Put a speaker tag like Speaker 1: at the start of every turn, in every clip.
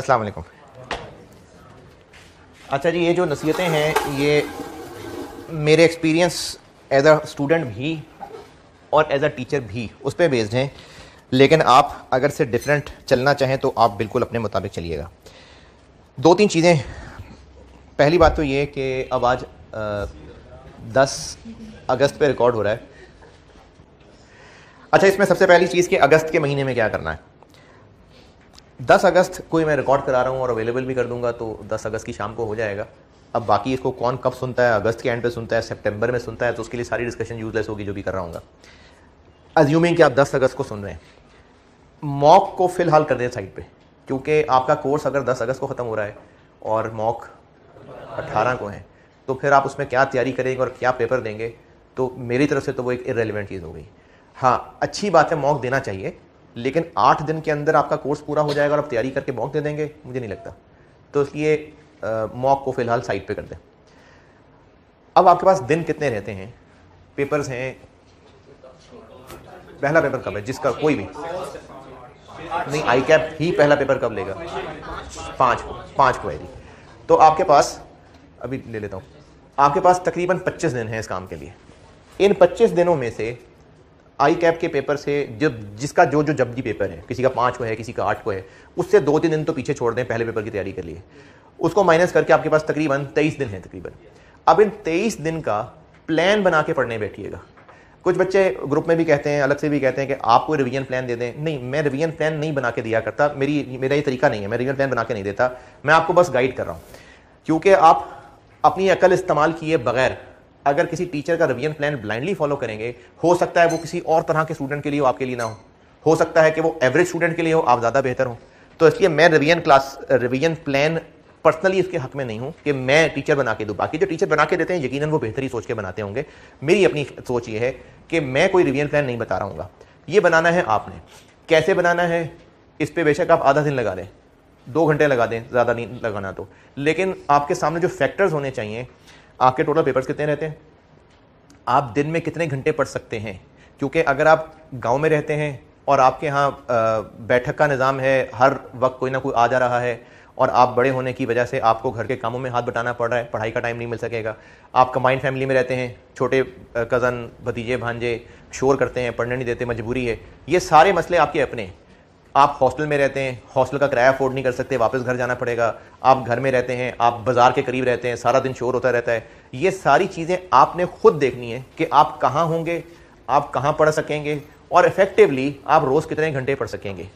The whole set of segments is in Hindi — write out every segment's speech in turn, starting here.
Speaker 1: अस्सलाम वालेकुम अच्छा जी ये जो नसीहतें हैं ये मेरे एक्सपीरियंस एज अ स्टूडेंट भी और एज अ टीचर भी उस पर बेस्ड हैं लेकिन आप अगर से डिफरेंट चलना चाहें तो आप बिल्कुल अपने मुताबिक चलिएगा दो तीन चीज़ें पहली बात तो ये कि अब आज दस अगस्त पे रिकॉर्ड हो रहा है अच्छा इसमें सबसे पहली चीज़ कि अगस्त के महीने में क्या करना है दस अगस्त को मैं रिकॉर्ड करा रहा हूँ और अवेलेबल भी कर दूंगा तो दस अगस्त की शाम को हो जाएगा अब बाकी इसको कौन कब सुनता है अगस्त के एंड पे सुनता है सितंबर में सुनता है तो उसके लिए सारी डिस्कशन यूजलेस होगी जो भी कर रहा हूँ अज्यूमिंग कि आप 10 अगस्त को सुन रहे हैं मॉक को फ़िलहाल कर दें साइड पर क्योंकि आपका कोर्स अगर दस अगस्त को ख़त्म हो रहा है और मॉक अट्ठारह को है तो फिर आप उसमें क्या तैयारी करेंगे और क्या पेपर देंगे तो मेरी तरफ से तो वो एक इरेलीवेंट चीज़ हो गई हाँ अच्छी बात है मॉक देना चाहिए लेकिन आठ दिन के अंदर आपका कोर्स पूरा हो जाएगा और आप तैयारी करके मॉक दे देंगे मुझे नहीं लगता तो इसलिए मॉक को फ़िलहाल साइड पे कर दें अब आपके पास दिन कितने रहते हैं पेपर्स हैं पहला पेपर कब है जिसका कोई भी नहीं आई कैप ही पहला पेपर कब लेगा पाँच को पाँच को आएगी तो आपके पास अभी ले लेता हूँ आपके पास तकरीबन 25 दिन हैं इस काम के लिए इन 25 दिनों में से आई कैप के पेपर से जब जिसका जो जो जब भी पेपर है किसी का पाँच को है किसी का आठ को है उससे दो तीन दिन तो पीछे छोड़ दें पहले पेपर की तैयारी कर लिए उसको माइनस करके आपके पास तकरीबन तेईस दिन है तकरीबन अब इन तेईस दिन का प्लान बना के पढ़ने बैठिएगा कुछ बच्चे ग्रुप में भी कहते हैं अलग से भी कहते हैं कि आपको रिवीजन प्लान दे दें नहीं मैं रिवीजन प्लान नहीं बना के दिया करता मेरी मेरा ये तरीका नहीं है मैं रिवीजन प्लान बना के नहीं देता मैं आपको बस गाइड कर रहा हूँ क्योंकि आप अपनी अकल इस्तेमाल किए बगैर अगर किसी टीचर का रिवीजन प्लान ब्लाइंडली फॉलो करेंगे हो सकता है वो किसी और तरह के स्टूडेंट के लिए हो आपके लिए ना हो हो सकता है कि वो एवरेज स्टूडेंट के लिए हो आप ज़्यादा बेहतर हो तो इसलिए मैं revision class revision plan personally इसके हक में नहीं हूँ कि मैं टीचर बना के दूँ बाकी जो टीचर बना के देते हैं यकीनन वो बेहतरी सोच के बनाते होंगे मेरी अपनी सोच ये है कि मैं कोई रिवीजन प्लान नहीं बता रहा ये बनाना है आपने कैसे बनाना है इस पर बेशक आप आधा दिन लगा दें दो घंटे लगा दें ज़्यादा नहीं लगाना तो लेकिन आपके सामने जो फैक्टर्स होने चाहिए आपके टोटल पेपर्स कितने रहते हैं आप दिन में कितने घंटे पढ़ सकते हैं क्योंकि अगर आप गांव में रहते हैं और आपके यहाँ बैठक का निज़ाम है हर वक्त कोई ना कोई आ जा रहा है और आप बड़े होने की वजह से आपको घर के कामों में हाथ बटाना पड़ रहा है पढ़ाई का टाइम नहीं मिल सकेगा आप कंबाइंड फैमिली में रहते हैं छोटे कज़न भतीजे भांजे शोर करते हैं पढ़ने नहीं देते मजबूरी है ये सारे मसले आपके अपने हैं आप हॉस्टल में रहते हैं हॉस्टल का किराया अफोर्ड नहीं कर सकते वापस घर जाना पड़ेगा आप घर में रहते हैं आप बाज़ार के करीब रहते हैं सारा दिन शोर होता रहता है ये सारी चीज़ें आपने खुद देखनी है कि आप कहाँ होंगे आप कहाँ पढ़ सकेंगे और इफ़ेक्टिवली आप रोज़ कितने घंटे पढ़ सकेंगे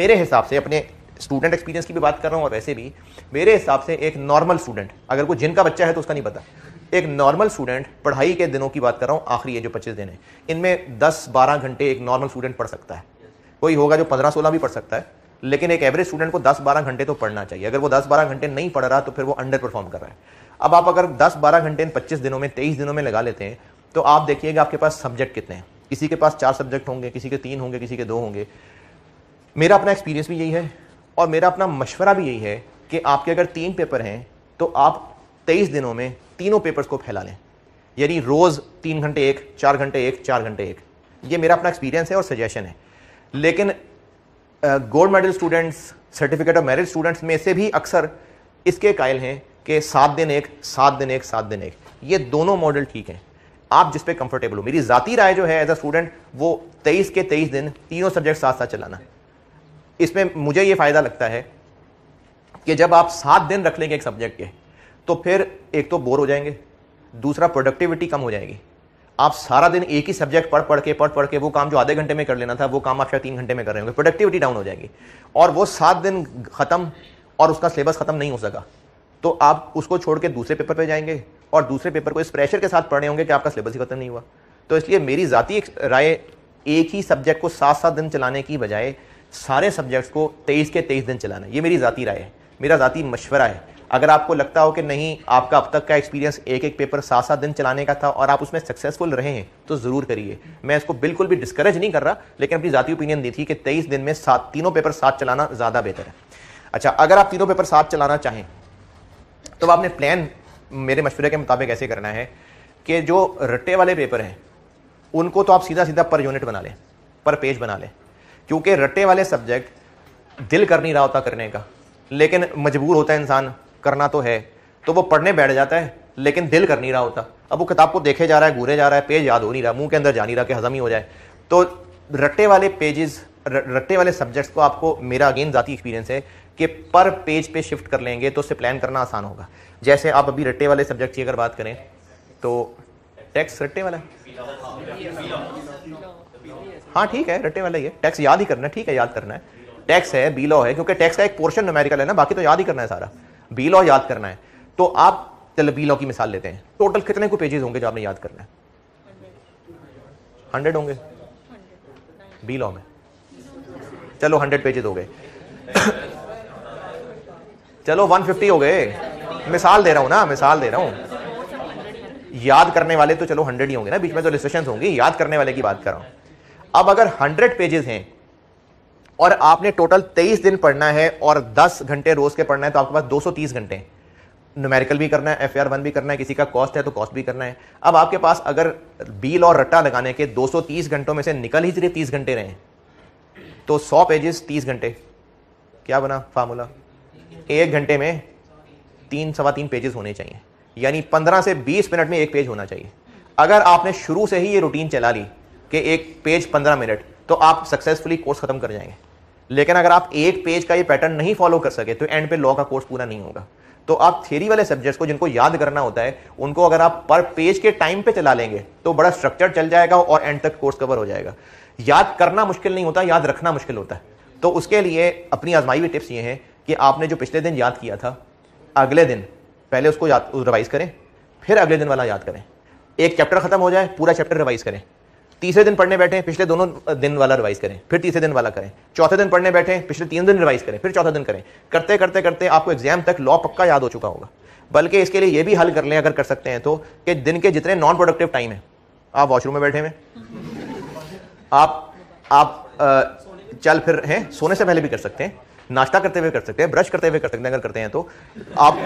Speaker 1: मेरे हिसाब से अपने स्टूडेंट एक्सपीरियंस की भी बात कर रहा हूँ और वैसे भी मेरे हिसाब से एक नॉर्मल स्टूडेंट अगर कोई जिनका बच्चा है तो उसका नहीं पता एक नॉर्मल स्टूडेंट पढ़ाई के दिनों की बात कर रहा हूँ आखिरी है जो पच्चीस दिन है इनमें दस बारह घंटे एक नॉर्मल स्टूडेंट पढ़ सकता है कोई होगा जो पंद्रह सोलह भी पढ़ सकता है लेकिन एक एवरेज स्टूडेंट को दस बारह घंटे तो पढ़ना चाहिए अगर वो दस बारह घंटे नहीं पढ़ रहा तो फिर वो अंडर परफॉर्म कर रहा है अब आप अगर दस बारह घंटे पच्चीस दिनों में तेईस दिनों में लगा लेते हैं तो आप देखिएगा आपके पास सब्जेक्ट कितने हैं किसी के पास चार सब्जेक्ट होंगे किसी के तीन होंगे किसी के दो होंगे मेरा अपना एक्सपीरियंस भी यही है और मेरा अपना मशवरा भी यही है कि आपके अगर तीन पेपर हैं तो आप तेईस दिनों में तीनों पेपर्स को फैला लें यानी रोज़ तीन घंटे एक चार घंटे एक चार घंटे एक ये मेरा अपना एक्सपीरियंस है और सजेशन है लेकिन gold medal students certificate of merit students में से भी अक्सर इसके कायल हैं कि सात दिन एक सात दिन एक सात दिन एक ये दोनों मॉडल ठीक हैं आप जिस पे कंफर्टेबल हो मेरी ज़ाती राय जो है एज अ स्टूडेंट वो तेईस के तेईस दिन तीनों सब्जेक्ट साथ साथ चलाना इसमें मुझे ये फ़ायदा लगता है कि जब आप सात दिन रख लेंगे एक सब्जेक्ट के तो फिर एक तो बोर हो जाएंगे दूसरा प्रोडक्टिविटी कम हो जाएगी आप सारा दिन एक ही सब्जेक्ट पढ़ पढ़ के पढ़ पढ़ के वो काम जो आधे घंटे में कर लेना था वो काम आप शायद तीन घंटे में कर रहे होंगे प्रोडक्टिविटी डाउन हो जाएगी और वो सात दिन खत्म और उसका सिलेबस खत्म नहीं हो सका तो आप उसको छोड़ के दूसरे पेपर पे जाएंगे और दूसरे पेपर को इस प्रेशर के साथ पढ़े होंगे कि आपका सिलेबस ही खत्म नहीं हुआ तो इसलिए मेरी ज़ाती राय एक ही सब्जेक्ट को सात सात दिन चलाने की बजाय सारे सब्जेक्ट्स को तेईस के तेईस दिन चलाना ये मेरी ज़ाती राय है मेरा ज़ाती मशवरा है अगर आपको लगता हो कि नहीं आपका अब तक का एक्सपीरियंस एक एक पेपर सात सात दिन चलाने का था और आप उसमें सक्सेसफुल रहे हैं तो ज़रूर करिए मैं इसको बिल्कुल भी डिस्करेज नहीं कर रहा लेकिन अपनी ज़ाती ओपिनियन दी थी कि तेईस दिन में सात तीनों पेपर सात चलाना ज़्यादा बेहतर है अच्छा अगर आप तीनों पेपर साथ चलाना चाहें तो आपने प्लान मेरे मशवरे के मुताबिक ऐसे करना है कि जो रट्टे वाले पेपर हैं उनको तो आप सीधा सीधा पर यूनिट बना लें पर पेज बना लें क्योंकि रट्टे वाले सब्जेक्ट दिल कर नहीं रहा होता करने का लेकिन मजबूर होता है इंसान करना तो है तो वो पढ़ने बैठ जाता है लेकिन दिल कर नहीं रहा होता अब वो किताब को देखे जा रहा है घूरे जा रहा है पेज याद हो नहीं रहा मुंह के अंदर जा नहीं रहा कि हजम ही हो जाए तो रट्टे वाले पेजेस रट्टे वाले सब्जेक्ट्स को आपको मेरा अगेन ज़ाती एक्सपीरियंस है कि पर पेज पे शिफ्ट कर लेंगे तो उससे प्लान करना आसान होगा जैसे आप अभी रट्टे वाले सब्जेक्ट की अगर बात करें तो टैक्स रट्टे वाला हाँ ठीक है रट्टे वाला ही है टैक्स याद ही करना ठीक है याद करना है टैक्स है बी लॉ है क्योंकि टैक्स का एक पोर्शन न्यूमेरिकल है ना बाकी तो याद ही करना है सारा बी लॉ याद करना है तो आप चलो बी लॉ की मिसाल लेते हैं टोटल कितने को पेजेस होंगे जो आपने याद करना है हंड्रेड होंगे बी लॉ में चलो हंड्रेड पेजेस हो गए चलो वन फिफ्टी हो गए मिसाल दे रहा हूं ना मिसाल दे रहा हूं याद करने वाले तो चलो हंड्रेड ही होंगे ना बीच में तो डिस्कशन होंगे याद करने वाले की बात कर रहा हूं अब अगर हंड्रेड पेजेस हैं और आपने टोटल 23 दिन पढ़ना है और 10 घंटे रोज के पढ़ना है तो आपके पास 230 घंटे न्यूमेरिकल भी करना है एफ वन भी करना है किसी का कॉस्ट है तो कॉस्ट भी करना है अब आपके पास अगर बिल और रट्टा लगाने के 230 घंटों में से निकल ही सिर्फ तीस घंटे रहे तो 100 पेजेस 30 घंटे क्या बना फार्मूला एक घंटे में तीन सवा तीन पेजेस होने चाहिए यानी 15 से 20 मिनट में एक पेज होना चाहिए अगर आपने शुरू से ही ये रूटीन चला ली कि एक पेज 15 मिनट तो आप सक्सेसफुली कोर्स खत्म कर जाएंगे लेकिन अगर आप एक पेज का ये पैटर्न नहीं फॉलो कर सके तो एंड पे लॉ का कोर्स पूरा नहीं होगा तो आप थेरी वाले सब्जेक्ट्स को जिनको याद करना होता है उनको अगर आप पर पेज के टाइम पे चला लेंगे तो बड़ा स्ट्रक्चर चल जाएगा और एंड तक कोर्स कवर हो जाएगा याद करना मुश्किल नहीं होता याद रखना मुश्किल होता है तो उसके लिए अपनी आजमाई हुई टिप्स ये हैं कि आपने जो पिछले दिन याद किया था अगले दिन पहले उसको याद रिवाइज करें फिर अगले दिन वाला याद करें एक चैप्टर खत्म हो जाए पूरा चैप्टर रिवाइज करें तीसरे दिन पढ़ने बैठे पिछले दोनों दिन वाला रिवाइज करें फिर तीसरे दिन वाला करें चौथे दिन पढ़ने बैठे पिछले तीन दिन रिवाइज करें फिर चौथे दिन करें करते करते करते आपको एग्जाम तक लॉ पक्का याद हो चुका होगा बल्कि इसके लिए यह भी हल कर लें अगर कर सकते हैं तो कि दिन के जितने नॉन प्रोडक्टिव टाइम है आप वॉशरूम में बैठे हुए आप आप चल फिर हैं सोने से पहले भी कर सकते हैं नाश्ता करते हुए कर सकते हैं ब्रश करते हुए कर सकते हैं अगर करते हैं तो आप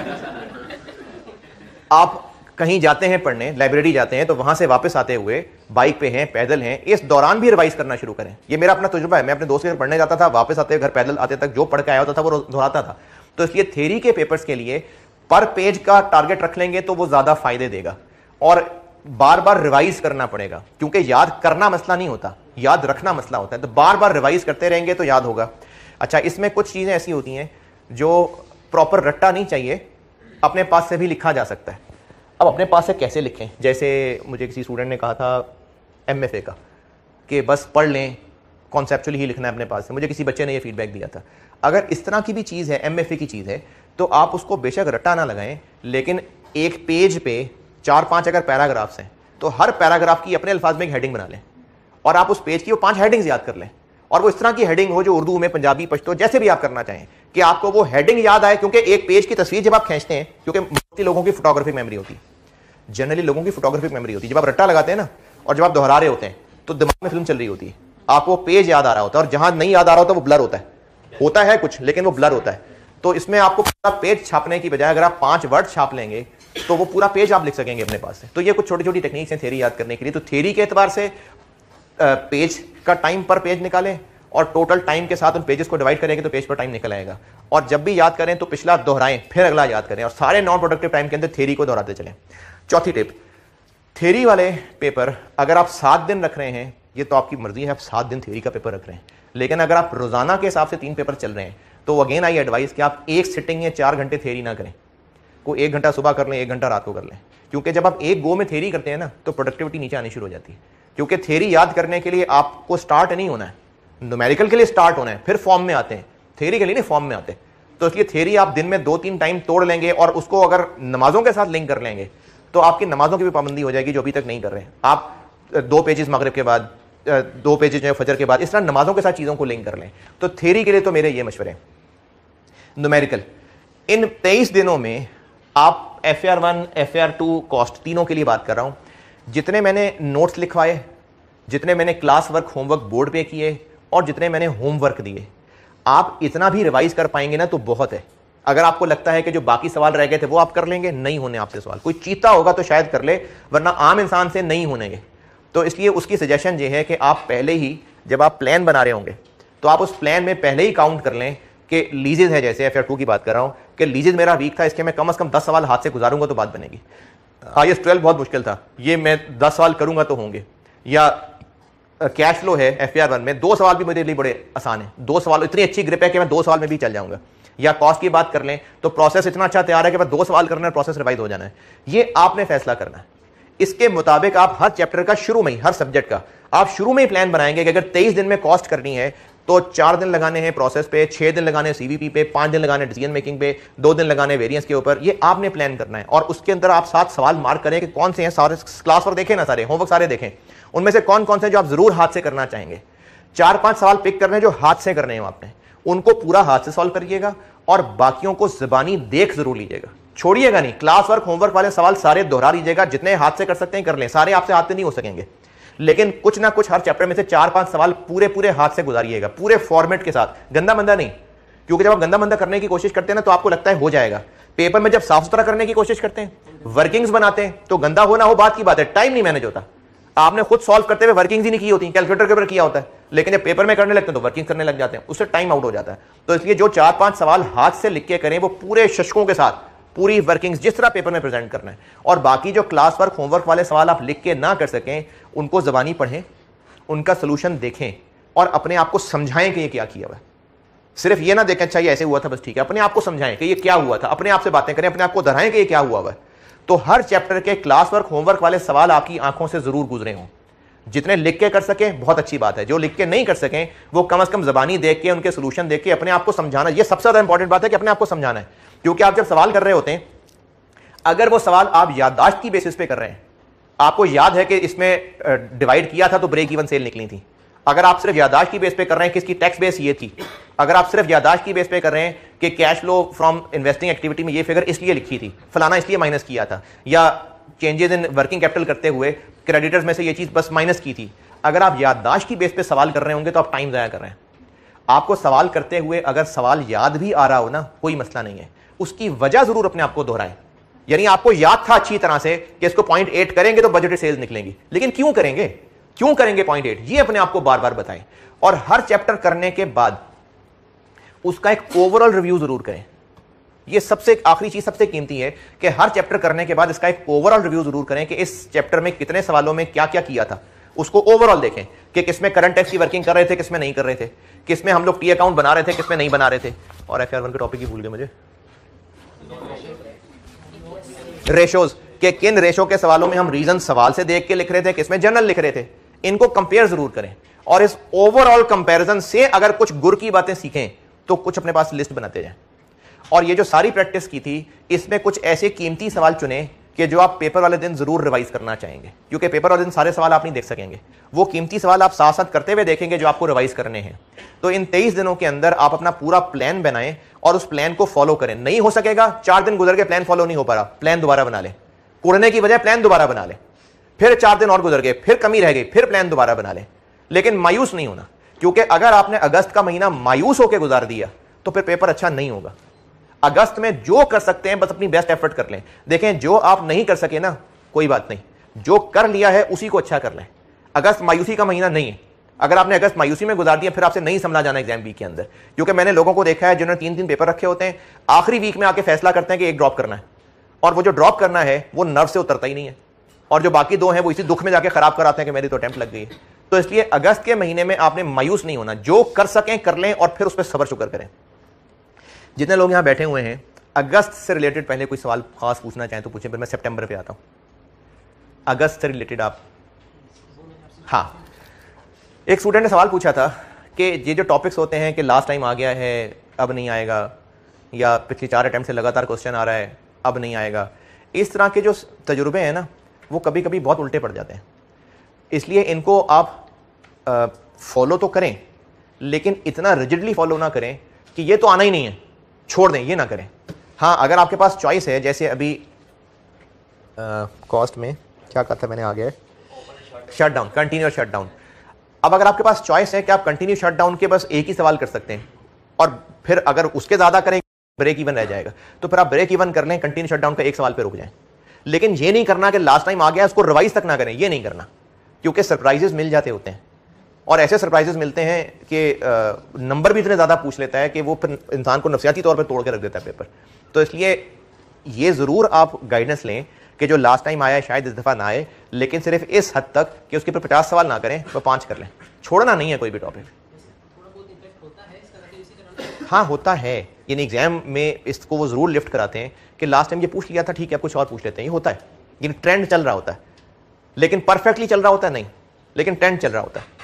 Speaker 1: आप कहीं जाते हैं पढ़ने लाइब्रेरी जाते हैं तो वहां से वापस आते हुए बाइक पे हैं पैदल हैं इस दौरान भी रिवाइज करना शुरू करें ये मेरा अपना तजुर्बा है मैं अपने दोस्त के घर पढ़ने जाता था वापस आते घर पैदल आते तक जो पढ़ के आया होता था वो दोहराता था तो इसलिए थेरी के पेपर्स के लिए पर पेज का टारगेट रख लेंगे तो वो ज्यादा फायदे देगा और बार बार रिवाइज करना पड़ेगा क्योंकि याद करना मसला नहीं होता याद रखना मसला होता है तो बार बार रिवाइज करते रहेंगे तो याद होगा अच्छा इसमें कुछ चीज़ें ऐसी होती हैं जो प्रॉपर रट्टा नहीं चाहिए अपने पास से भी लिखा जा सकता है अब अपने पास से कैसे लिखें जैसे मुझे किसी स्टूडेंट ने कहा था एम का कि बस पढ़ लें कॉन्सेप्चुअली ही लिखना है अपने पास से मुझे किसी बच्चे ने ये फीडबैक दिया था अगर इस तरह की भी चीज़ है एम की चीज़ है तो आप उसको बेशक रट्टा ना लगाएं लेकिन एक पेज पे चार पांच अगर पैराग्राफ्स हैं तो हर पैराग्राफ की अपने अल्फाज में एक हेडिंग बना लें और आप उस पेज की वो पांच हेडिंग्स याद कर लें और वो इस तरह की हेडिंग हो जो उर्दू में पंजाबी पश्तो जैसे भी आप करना चाहें कि आपको वो हेडिंग याद आए क्योंकि एक पेज की तस्वीर जब आप खींचते हैं क्योंकि लोगों की फोटोग्राफी मेमोरी होती है जनरली लोगों की फोटोग्राफिक मेमोरी होती है जब आप रट्टा लगाते हैं ना और जब आप दोहरा रहे होते हैं तो दिमाग में फिल्म चल रही होती है आपको पेज याद आ रहा होता है और जहां नहीं याद आ रहा होता वो ब्लर होता है होता है कुछ लेकिन वो ब्लर होता है तो इसमें आपको पूरा पेज छापने की बजाय अगर आप पांच वर्ड छाप लेंगे तो वो पूरा पेज आप लिख सकेंगे अपने पास से तो ये कुछ छोटी छोटी टेक्निक्स हैं थेरी याद करने के लिए तो थेरी के एतबार से पेज का टाइम पर पेज निकालें और टोटल टाइम के साथ उन पेजेस को डिवाइड करेंगे तो पेज पर टाइम निकल आएगा और जब भी याद करें तो पिछला दोहराएं फिर अगला याद करें और सारे नॉन प्रोडक्टिव टाइम के अंदर थेरी को दोहराते चलें चौथी टिप थेरी वाले पेपर अगर आप सात दिन रख रहे हैं ये तो आपकी मर्जी है आप सात दिन थेरी का पेपर रख रहे हैं लेकिन अगर आप रोजाना के हिसाब से तीन पेपर चल रहे हैं तो अगेन आई एडवाइस कि आप एक सिटिंग या चार घंटे थेरी ना करें को एक घंटा सुबह कर लें एक घंटा रात को कर लें क्योंकि जब आप एक गो में थेरी करते हैं ना तो प्रोडक्टिविटी नीचे आनी शुरू हो जाती है क्योंकि थेरी याद करने के लिए आपको स्टार्ट नहीं होना है नोमेरिकल के लिए स्टार्ट होना है फिर फॉर्म में आते हैं थेरी के लिए नहीं फॉर्म में आते हैं तो इसलिए थेरी आप दिन में दो तीन टाइम तोड़ लेंगे और उसको अगर नमाजों के साथ लिंक कर लेंगे तो आपकी नमाजों की भी पाबंदी हो जाएगी जो अभी तक नहीं कर रहे हैं आप दो पेजेस मगरब के बाद दो पेजेस जो है फजर के बाद इस तरह नमाजों के साथ चीज़ों को लिंक कर लें तो थेरी के लिए तो मेरे ये मशवरे हैं नुमेरिकल इन तेईस दिनों में आप F R one F R two cost तीनों के लिए बात कर रहा हूँ जितने मैंने नोट्स लिखवाए जितने मैंने क्लास वर्क होमवर्क बोर्ड पे किए और जितने मैंने होमवर्क दिए आप इतना भी रिवाइज कर पाएंगे ना तो बहुत है अगर आपको लगता है कि जो बाकी सवाल रह गए थे वो आप कर लेंगे नहीं होने आपसे सवाल कोई चीता होगा तो शायद कर ले वरना आम इंसान से नहीं होने तो इसलिए उसकी सजेशन ये है कि आप पहले ही जब आप प्लान बना रहे होंगे तो आप उस प्लान में पहले ही काउंट कर लें कि लीजेज है जैसे एफ टू की बात कर रहा हूँ कि लीजेज मेरा वीक था इसके मैं कम अज़ कम दस सवाल हाथ से गुजारूंगा तो बात बनेगी आई एस ट्वेल्व बहुत मुश्किल था ये मैं दस सवाल करूँगा तो होंगे या कैश फ्लो है एफ वन में दो सवाल भी मेरे लिए बड़े आसान है दो सवाल इतनी अच्छी ग्रिप है कि मैं दो सवाल में भी चल जाऊँगा या कॉस्ट की बात कर लें तो प्रोसेस इतना अच्छा तैयार है कि दो सवाल करना है प्रोसेस रिवाइज हो जाना है ये आपने फैसला करना है इसके मुताबिक आप हर चैप्टर का शुरू में ही हर सब्जेक्ट का आप शुरू में ही प्लान बनाएंगे कि अगर तेईस दिन में कॉस्ट करनी है तो चार दिन लगाने हैं प्रोसेस पे छह दिन लगाने सीवीपी पे पांच दिन लगाने डिसीजन मेकिंग पे दो दिन लगाने वेरियंस के ऊपर ये आपने प्लान करना है और उसके अंदर आप सात सवाल मार्क करें कि कौन से हैं सारे क्लास पर देखें ना सारे होमवर्क सारे देखें उनमें से कौन कौन से जो आप जरूर हाथ से करना चाहेंगे चार पांच सवाल पिक करने जो हाथ से करने हैं आपने उनको पूरा हाथ से सॉल्व करिएगा और बाकियों को जबानी देख जरूर लीजिएगा छोड़िएगा नहीं क्लास वर्क होमवर्क वाले सवाल सारे दोहरा लीजिएगा जितने हाथ से कर सकते हैं कर लें सारे आपसे हाथ से नहीं हो सकेंगे लेकिन कुछ ना कुछ हर चैप्टर में से चार पांच सवाल पूरे पूरे हाथ से गुजारिएगा पूरे फॉर्मेट के साथ गंदा मंदा नहीं क्योंकि जब आप गंदा मंदा करने की कोशिश करते हैं ना तो आपको लगता है हो जाएगा पेपर में जब साफ सुथरा करने की कोशिश करते हैं वर्किंग्स बनाते हैं तो गंदा होना हो बात की बात है टाइम नहीं मैनेज होता आपने खुद सॉल्व करते हुए वर्किंग ही नहीं की होती कैलकुलेटर के ऊपर किया होता है लेकिन जब पेपर में करने लगते हैं तो वर्किंग करने लग जाते हैं उससे टाइम आउट हो जाता है तो इसलिए जो चार पांच सवाल हाथ से लिख के करें वो पूरे शशकों के साथ पूरी वर्किंग जिस तरह पेपर में प्रेजेंट करना है और बाकी जो क्लास वर्क होमवर्क वाले सवाल आप लिख के ना कर सकें उनको जबानी पढ़ें उनका सोल्यूशन देखें और अपने आप को समझाएं कि ये क्या किया हुआ सिर्फ ये ना देखें चाहिए अच्छा, ऐसे हुआ था बस ठीक है अपने आप को समझाएं कि ये क्या हुआ था अपने आप से बातें करें अपने आप को दोहराएं कि ये क्या हुआ हुआ है तो हर चैप्टर के क्लास वर्क होमवर्क वाले सवाल आपकी आंखों से ज़रूर गुजरे हों जितने लिख के कर सकें बहुत अच्छी बात है जो लिख के नहीं कर सकें वो कम अज़ कम जबानी देख के उनके सोल्यूशन देख के अपने आप को समझाना ये सबसे ज़्यादा इंपॉर्टेंट बात है कि अपने आप को समझाना है क्योंकि आप जब सवाल कर रहे होते हैं अगर वो सवाल आप याददाश्त की बेसिस पे कर रहे हैं आपको याद है कि इसमें डिवाइड किया था तो ब्रेक इवन सेल निकली थी अगर आप सिर्फ यादाश्त की बेस पे कर रहे हैं कि इसकी टैक्स बेस ये थी अगर आप सिर्फ यादाश्त की बेस पे कर रहे हैं कि cash flow from investing activity में ये फिगर इसलिए लिखी थी फलाना इसलिए माइनस किया था या चेंजेस इन वर्किंग कैपिटल करते हुए क्रेडिटर्स में से ये चीज़ बस माइनस की थी अगर आप याददाश्त की बेस पे सवाल कर रहे होंगे तो आप टाइम ज़ाया कर रहे हैं आपको सवाल करते हुए अगर सवाल याद भी आ रहा हो ना कोई मसला नहीं है उसकी वजह ज़रूर अपने आप को दोहराए यानी आपको याद था अच्छी तरह से कि इसको पॉइंट एट करेंगे तो बजट सेल्स निकलेंगी लेकिन क्यों करेंगे क्यों करेंगे पॉइंट एट ये अपने आप को बार बार बताएं और हर चैप्टर करने के बाद उसका एक ओवरऑल रिव्यू जरूर करें ये सबसे आखिरी चीज सबसे कीमती है कि हर चैप्टर करने के बाद इसका एक ओवरऑल रिव्यू जरूर करें कि इस चैप्टर में कितने सवालों में क्या क्या किया था उसको ओवरऑल देखें कि किसमें करंट टैक्स की वर्किंग कर रहे थे किसमें नहीं कर रहे थे किसमें हम लोग टी अकाउंट बना रहे थे किसमें नहीं बना रहे थे और एफ वन के टॉपिक ही भूल गए मुझे रेशोज के किन रेशो के सवालों में हम रीजन सवाल से देख के लिख रहे थे किसमें जनरल लिख रहे थे इनको कंपेयर जरूर करें और इस ओवरऑल कंपैरिजन से अगर कुछ गुर की बातें सीखें तो कुछ अपने पास लिस्ट बनाते जाएं और ये जो सारी प्रैक्टिस की थी इसमें कुछ ऐसे कीमती सवाल चुने कि जो आप पेपर वाले दिन जरूर रिवाइज करना चाहेंगे क्योंकि पेपर वाले दिन सारे सवाल आप नहीं देख सकेंगे वो कीमती सवाल आप साथ साथ करते हुए देखेंगे जो आपको रिवाइज करने हैं तो इन तेईस दिनों के अंदर आप अपना पूरा प्लान बनाएं और उस प्लान को फॉलो करें नहीं हो सकेगा चार दिन गुजर के प्लान फॉलो नहीं हो पा रहा प्लान दोबारा बना लें कोरोना की वजह प्लान दोबारा बना लें फिर चार दिन और गुजर गए फिर कमी रह गई फिर प्लान दोबारा बना लें लेकिन मायूस नहीं होना क्योंकि अगर आपने अगस्त का महीना मायूस होकर गुजार दिया तो फिर पेपर अच्छा नहीं होगा अगस्त में जो कर सकते हैं बस अपनी बेस्ट एफर्ट कर लें देखें जो आप नहीं कर सके ना कोई बात नहीं जो कर लिया है उसी को अच्छा कर लें अगस्त मायूसी का महीना नहीं है अगर आपने अगस्त मायूसी में गुजार दिया फिर आपसे नहीं समझा जाना एग्जाम वीक के अंदर क्योंकि मैंने लोगों को देखा है जिन्होंने तीन तीन पेपर रखे होते हैं आखिरी वीक में आके फैसला करते हैं कि एक ड्रॉप करना है और वो जो ड्रॉप करना है वो नर्व से उतरता ही नहीं है और जो बाकी दो हैं वो इसी दुख में जाके खराब कराते हैं कि मेरी तो अटैम्प्ट लग गई तो इसलिए अगस्त के महीने में आपने मायूस नहीं होना जो कर सकें कर लें और फिर उस पर सबर शुक्र करें जितने लोग यहाँ बैठे हुए हैं अगस्त से रिलेटेड पहले कोई सवाल खास पूछना चाहें तो पूछें फिर मैं सेप्टेम्बर पर आता हूँ अगस्त से रिलेटेड आप हाँ एक स्टूडेंट ने सवाल पूछा था कि ये जो टॉपिक्स होते हैं कि लास्ट टाइम आ गया है अब नहीं आएगा या पिछले चार अटैम्प्ट से लगातार क्वेश्चन आ रहा है अब नहीं आएगा इस तरह के जो तजुर्बे हैं ना वो कभी कभी बहुत उल्टे पड़ जाते हैं इसलिए इनको आप फॉलो तो करें लेकिन इतना रिजिडली फॉलो ना करें कि ये तो आना ही नहीं है छोड़ दें ये ना करें हाँ अगर आपके पास चॉइस है जैसे अभी कॉस्ट में क्या कहा था मैंने आगे shut down continue shut down अब अगर आपके पास चॉइस है कि आप कंटिन्यू शट डाउन के बस एक ही सवाल कर सकते हैं और फिर अगर उसके ज़्यादा करें ब्रेक इवन रह जाएगा तो फिर आप ब्रेक इवन कर लें कंटिन्यू शट डाउन का एक सवाल पर रुक जाएं लेकिन ये नहीं करना कि लास्ट टाइम आ गया उसको रिवाइज तक ना करें ये नहीं करना क्योंकि सरप्राइजेस मिल जाते होते हैं और ऐसे सरप्राइजेस मिलते हैं कि नंबर भी इतने ज़्यादा पूछ लेता है कि वो फिर इंसान को नफसियाती तौर पर तोड़ के रख देता है पेपर तो इसलिए ये ज़रूर आप गाइडेंस लें कि जो लास्ट टाइम आया है शायद इस दफ़ा ना आए लेकिन सिर्फ इस हद तक कि उसके ऊपर पचास सवाल ना करें वह तो पांच कर लें छोड़ना नहीं है कोई भी टॉपिक हाँ होता है यानी एग्ज़ाम में इसको वो ज़रूर लिफ्ट कराते हैं कि लास्ट टाइम ये पूछ लिया था ठीक है अब कुछ और पूछ लेते हैं ये होता है ये ट्रेंड चल रहा होता है लेकिन परफेक्टली चल रहा होता है नहीं लेकिन ट्रेंड चल रहा होता है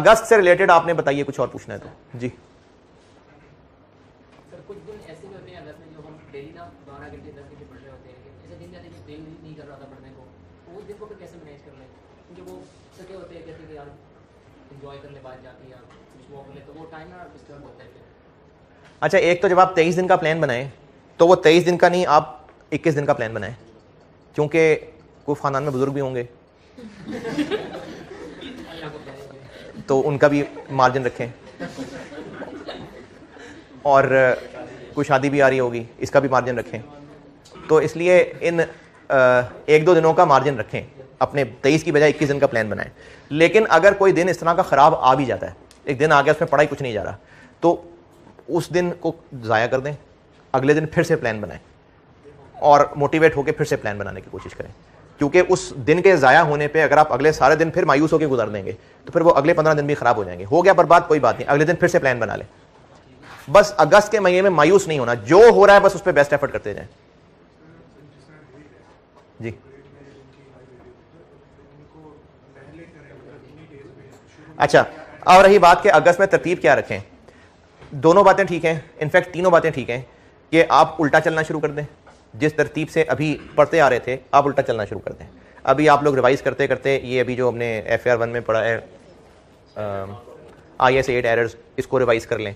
Speaker 1: अगस्त से रिलेटेड आपने बताइए कुछ और पूछना है तो जी अच्छा एक तो जब आप तेईस दिन का प्लान बनाए तो वो तेईस दिन का नहीं आप इक्कीस दिन का प्लान बनाएं क्योंकि कोई ख़ानदान में बुज़ुर्ग भी होंगे तो उनका भी मार्जिन रखें और कोई शादी भी आ रही होगी इसका भी मार्जिन रखें तो इसलिए इन एक दो दिनों का मार्जिन रखें अपने तेईस की बजाय इक्कीस दिन का प्लान बनाएं लेकिन अगर कोई दिन इस तरह का ख़राब आ भी जाता है एक दिन आ गया उसमें पढ़ाई कुछ नहीं जा रहा तो उस दिन को ज़ाया कर दें अगले दिन फिर से प्लान बनाएं और मोटिवेट होकर फिर से प्लान बनाने की कोशिश करें क्योंकि उस दिन के ज़ाया होने पे अगर आप अगले सारे दिन फिर मायूस होकर गुजार देंगे तो फिर वो अगले पंद्रह दिन भी ख़राब हो जाएंगे हो गया बर्बाद कोई बात नहीं अगले दिन फिर से प्लान बना लें बस अगस्त के महीने में मायूस नहीं होना जो हो रहा है बस उस पर बेस्ट एफर्ट करते जाए जी अच्छा और रही बात कि अगस्त में तरतीब क्या रखें दोनों बातें ठीक हैं इनफैक्ट तीनों बातें ठीक हैं कि आप उल्टा चलना शुरू कर दें जिस तरतीब से अभी पढ़ते आ रहे थे आप उल्टा चलना शुरू कर दें अभी आप लोग रिवाइज करते करते ये अभी जो हमने एफ वन में पढ़ा है आई एस एड एरर्स इसको रिवाइज कर लें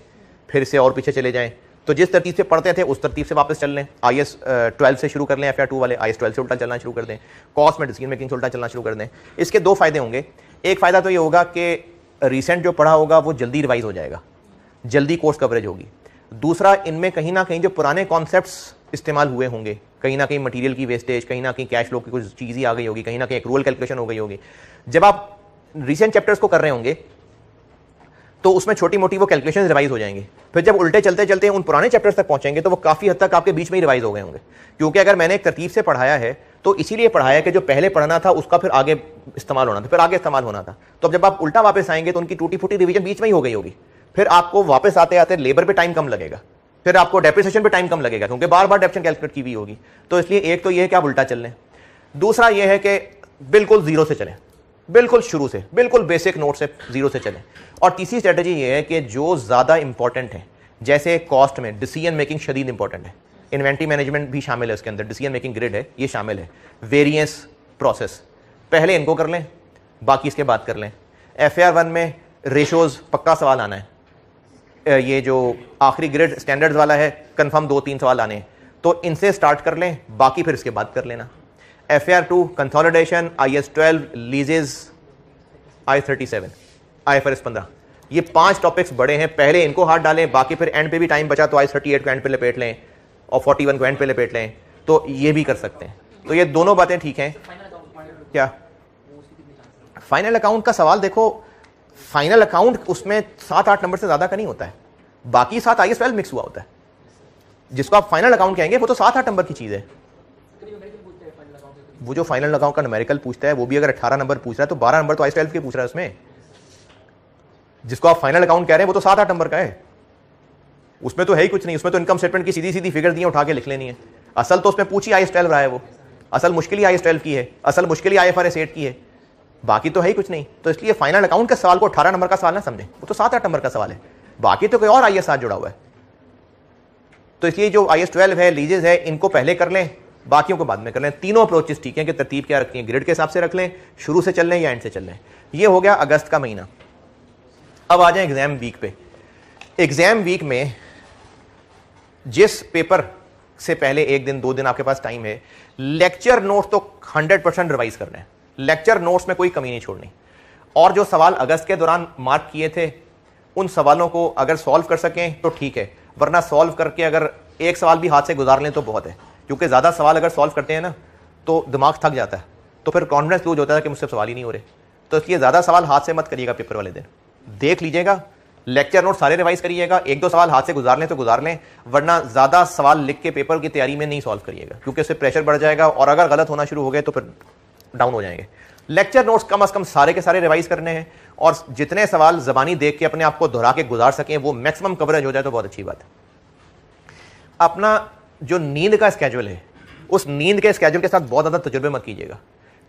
Speaker 1: फिर से और पीछे चले जाएँ तो जिस तरतीब से पढ़ते थे उस तरतीब से वापस चल लें आई एस ट्वेल्व से शुरू कर लें एफ टू वाले आई एस ट्वेल्व से उल्टा चलना शुरू कर दें कॉस्ट में डिसीजन मेकिंग से उल्टा चलना शुरू कर दें इसके दो फायदे होंगे एक फ़ायदा तो ये होगा कि रिसेंट जो पढ़ा होगा वो जल्दी रिवाइज हो जाएगा जल्दी कोर्स कवरेज होगी दूसरा इनमें कहीं ना कहीं जो पुराने कॉन्सेप्ट्स इस्तेमाल हुए होंगे कहीं ना कहीं मटेरियल की वेस्टेज कहीं ना कहीं कैश लो की कुछ चीज़ ही आ गई होगी कहीं ना कहीं रूल कैलकुलेशन हो गई होगी जब आप रिसेंट चैप्टर्स को कर रहे होंगे तो उसमें छोटी मोटी वो कैलकुलेशन रिवाइज हो जाएंगे फिर जब उल्टे चलते चलते उन पुराने चैप्टर्स तक पहुंचेंगे तो वो काफ़ी हद तक आपके बीच में ही रिवाइज हो गए होंगे क्योंकि अगर मैंने एक तरतीब से पढ़ाया है तो इसीलिए पढ़ाया कि जो पहले पढ़ना था उसका फिर आगे इस्तेमाल होना था फिर आगे इस्तेमाल होना था तो जब आप उल्टा वापस आएंगे तो उनकी टूटी फूटी रिविजन बीच में ही हो गई होगी फिर आपको वापस आते आते लेबर पे टाइम कम लगेगा फिर आपको डेप्रिसिएशन पे टाइम कम लगेगा क्योंकि बार बार डेप्शन कैलकुलेट की हुई होगी तो इसलिए एक तो ये है कि आप उल्टा चल लें दूसरा ये है कि बिल्कुल जीरो से चलें बिल्कुल शुरू से बिल्कुल बेसिक नोट से जीरो से चलें और तीसरी स्ट्रेटेजी ये है कि जो ज़्यादा इंपॉर्टेंट है जैसे कॉस्ट में डिसीजन मेकिंग शदीद इंपॉर्टेंट है इन्वेंट्री मैनेजमेंट भी शामिल है उसके अंदर डिसीजन मेकिंग ग्रिड है ये शामिल है वेरियंस प्रोसेस पहले इनको कर लें बाकी इसके बाद कर लें एफ वन में रेशोज़ पक्का सवाल आना है ये जो आखिरी ग्रेड स्टैंडर्ड्स वाला है कंफर्म दो तीन सवाल आने तो इनसे स्टार्ट कर लें बाकी फिर इसके बाद कर लेना F A R two consolidation I S twelve leases I thirty seven I F R S पंद्रह ये पांच टॉपिक्स बड़े हैं पहले इनको हाथ डालें बाकी फिर एंड पे भी टाइम बचा तो आई थर्टी एट को एंड पे लपेट लें और फोर्टी वन को एंड पे लपेट लें तो ये भी कर सकते हैं तो ये दोनों बातें ठीक हैं क्या फाइनल अकाउंट का सवाल देखो फाइनल अकाउंट उसमें सात आठ नंबर से ज़्यादा का नहीं होता है बाकी सात आई एस मिक्स हुआ होता है जिसको आप फाइनल अकाउंट कहेंगे वो तो सात आठ नंबर की चीज़ है वो जो फाइनल अकाउंट का नमेरिकल पूछता है वो भी अगर अठारह नंबर पूछ रहा है तो बारह नंबर तो आई के पूछ रहा है उसमें जिसको आप फाइनल अकाउंट कह रहे हैं वो तो सात आठ नंबर का है उसमें तो है ही कुछ नहीं उसमें तो इनकम स्टेटमेंट की सीधी सीधी फिगर दी है उठा के लिख लेनी है असल तो उसमें पूछी आई एस रहा है वो असल मुश्किल ही आई की है असल मुश्किल ही आई की है बाकी तो है ही कुछ नहीं तो इसलिए फाइनल अकाउंट के सवाल को अठारह नंबर का सवाल ना समझे वो तो सात आठ नंबर का सवाल है बाकी तो कोई और आई एस साथ जुड़ा हुआ है तो इसलिए जो आई एस ट्वेल्व है लीजेज है इनको पहले कर लें बाकियों को बाद में कर लें तीनों अप्रोचेस ठीक है कि तरतीब क्या रखनी है ग्रिड के हिसाब से रख लें शुरू से चल लें या एंड से चल लें यह हो गया अगस्त का महीना अब आ जाए एग्जाम वीक पे एग्जाम वीक में जिस पेपर से पहले एक दिन दो दिन आपके पास टाइम है लेक्चर नोट तो हंड्रेड परसेंट रिवाइज करना है लेक्चर नोट्स में कोई कमी नहीं छोड़नी और जो सवाल अगस्त के दौरान मार्क किए थे उन सवालों को अगर सॉल्व कर सकें तो ठीक है वरना सॉल्व करके अगर एक सवाल भी हाथ से गुजार लें तो बहुत है क्योंकि ज़्यादा सवाल अगर सॉल्व करते हैं ना तो दिमाग थक जाता है तो फिर कॉन्फिडेंस लूज होता है कि मुझसे सवाल ही नहीं हो रहे तो इसलिए ज़्यादा सवाल हाथ से मत करिएगा पेपर वाले दिन देख लीजिएगा लेक्चर नोट सारे रिवाइज करिएगा एक दो सवाल हाथ से गुजार लें तो गुजार लें वरना ज़्यादा सवाल लिख के पेपर की तैयारी में नहीं सॉल्व करिएगा क्योंकि उससे प्रेशर बढ़ जाएगा और अगर गलत होना शुरू हो गए तो फिर डाउन हो जाएंगे लेक्चर नोट्स कम अज़ कम सारे के सारे रिवाइज करने हैं और जितने सवाल जबानी देख के अपने आप को दोहरा के गुजार सकें वो मैक्सिमम कवरेज हो जाए तो बहुत अच्छी बात है अपना जो नींद का स्केजुअल है उस नींद के स्केजुअल के साथ बहुत ज़्यादा तजुर्बे मत कीजिएगा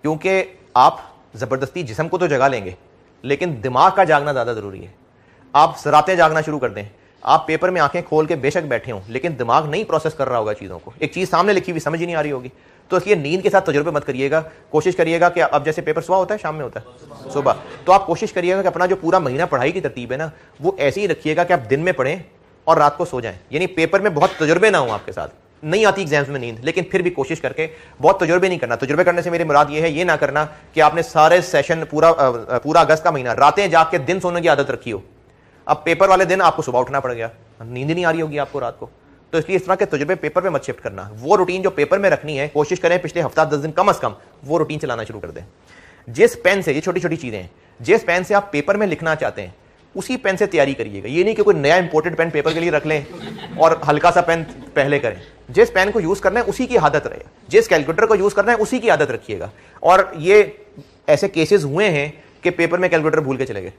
Speaker 1: क्योंकि आप ज़बरदस्ती जिसम को तो जगा लेंगे लेकिन दिमाग का जागना ज़्यादा ज़रूरी है आप सरातें जागना शुरू कर दें आप पेपर में आंखें खोल के बेशक बैठे हों लेकिन दिमाग नहीं प्रोसेस कर रहा होगा चीज़ों को एक चीज़ सामने लिखी हुई समझ ही नहीं आ रही होगी तो इसलिए नींद के साथ तजुर्बे मत करिएगा कोशिश करिएगा कि अब जैसे पेपर सुबह होता है शाम में होता है सुबह तो आप कोशिश करिएगा कि अपना जो पूरा महीना पढ़ाई की तरतीब है ना वो ऐसे ही रखिएगा कि आप दिन में पढ़ें और रात को सो जाएं यानी पेपर में बहुत तजुर्बे ना हो आपके साथ नहीं आती एग्जाम्स में नींद लेकिन फिर भी कोशिश करके बहुत तजुर्बे नहीं करना तजुर्बे करने से मेरी मुराद ये है ये ना करना कि आपने सारे सेशन पूरा पूरा अगस्त का महीना रातें के दिन सोने की आदत रखी हो अब पेपर वाले दिन आपको सुबह उठना पड़ गया नींद नहीं आ रही होगी आपको रात को तो इसलिए इस तरह के तजुर्बे पेपर में मत शिफ्ट करना वो रूटीन जो पेपर में रखनी है कोशिश करें पिछले हफ्ता दस दिन कम अज कम वो रूटीन चलाना शुरू कर दें जिस पेन से ये छोटी छोटी चीज़ें जिस पेन से आप पेपर में लिखना चाहते हैं उसी पेन से तैयारी करिएगा ये नहीं कि कोई नया इंपोर्टेड पेन पेपर के लिए रख लें और हल्का सा पेन पहले करें जिस पेन को यूज़ करना है उसी की आदत रहे जिस कैलकुलेटर को यूज़ करना है उसी की आदत रखिएगा और ये ऐसे केसेस हुए हैं कि पेपर में कैलकुलेटर भूल के चले गए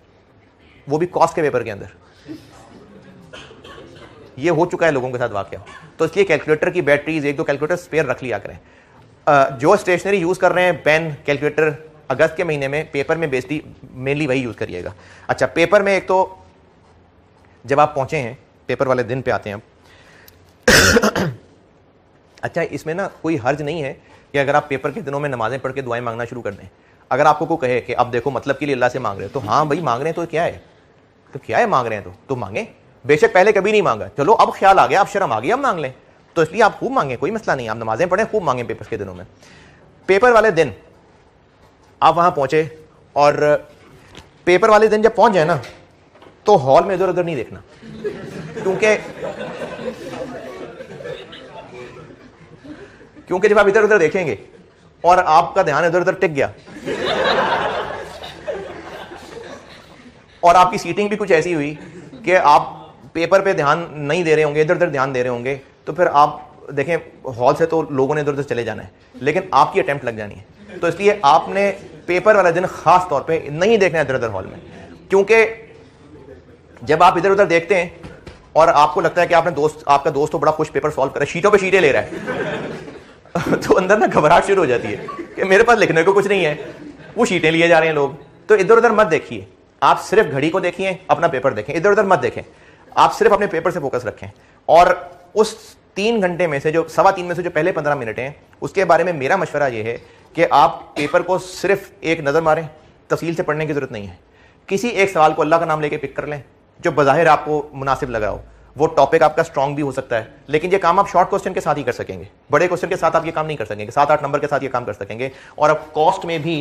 Speaker 1: वो भी कॉस्ट के पेपर के अंदर ये हो चुका है लोगों के साथ वाक्य तो इसलिए कैलकुलेटर की बैटरीज एक दो कैलकुलेटर स्पेयर रख लिया करें जो स्टेशनरी यूज़ कर रहे हैं पेन कैलकुलेटर अगस्त के महीने में पेपर में बेस्टी मेनली वही यूज़ करिएगा अच्छा पेपर में एक तो जब आप पहुँचे हैं पेपर वाले दिन पे आते हैं आप अच्छा इसमें ना कोई हर्ज नहीं है कि अगर आप पेपर के दिनों में नमाज़ें पढ़ के दुआएं मांगना शुरू कर दें अगर आपको को कहे कि आप देखो मतलब के लिए अल्लाह से मांग रहे हो तो हाँ भाई मांग रहे हैं तो क्या है तो क्या है मांग रहे हैं तो तो मांगे बेशक पहले कभी नहीं मांगा चलो अब ख्याल आ गया अब शर्म आ गई अब मांग लें तो इसलिए आप खूब मांगें कोई मसला नहीं आप नमाजें पढ़ें खूब मांगें पेपर के दिनों में पेपर वाले दिन आप वहां पहुंचे और पेपर वाले दिन जब पहुंच जाए ना तो हॉल में इधर उधर नहीं देखना क्योंकि क्योंकि जब आप इधर उधर देखेंगे और आपका ध्यान इधर उधर टिक गया और आपकी सीटिंग भी कुछ ऐसी हुई कि आप पेपर पे ध्यान नहीं दे रहे होंगे इधर उधर ध्यान दे रहे होंगे तो फिर आप देखें हॉल से तो लोगों ने इधर उधर चले जाना है लेकिन आपकी अटैम्प्ट लग जानी है तो इसलिए आपने पेपर वाला दिन खास तौर पे नहीं देखना इधर उधर हॉल में क्योंकि जब आप इधर उधर देखते हैं और आपको लगता है कि आपने दोस्त आपका दोस्त तो बड़ा खुश पेपर सॉल्व कर रहा है शीटों पर शीटें ले रहा है तो अंदर ना घबराहट शुरू हो जाती है कि मेरे पास लिखने को कुछ नहीं है वो शीटें लिए जा रहे हैं लोग तो इधर उधर मत देखिए आप सिर्फ घड़ी को देखिए अपना पेपर देखें इधर उधर मत देखें आप सिर्फ अपने पेपर से फोकस रखें और उस तीन घंटे में से जो सवा तीन में से जो पहले पंद्रह मिनट हैं उसके बारे में मेरा मशवरा ये है कि आप पेपर को सिर्फ एक नज़र मारें तफसील से पढ़ने की ज़रूरत नहीं है किसी एक सवाल को अल्लाह का नाम लेके पिक कर लें जो बाहिर आपको मुनासिब लगाओ वो टॉपिक आपका स्ट्रॉन्ग भी हो सकता है लेकिन ये काम आप शॉर्ट क्वेश्चन के साथ ही कर सकेंगे बड़े क्वेश्चन के साथ आप ये काम नहीं कर सकेंगे सात आठ नंबर के साथ ये काम कर सकेंगे और अब कॉस्ट में भी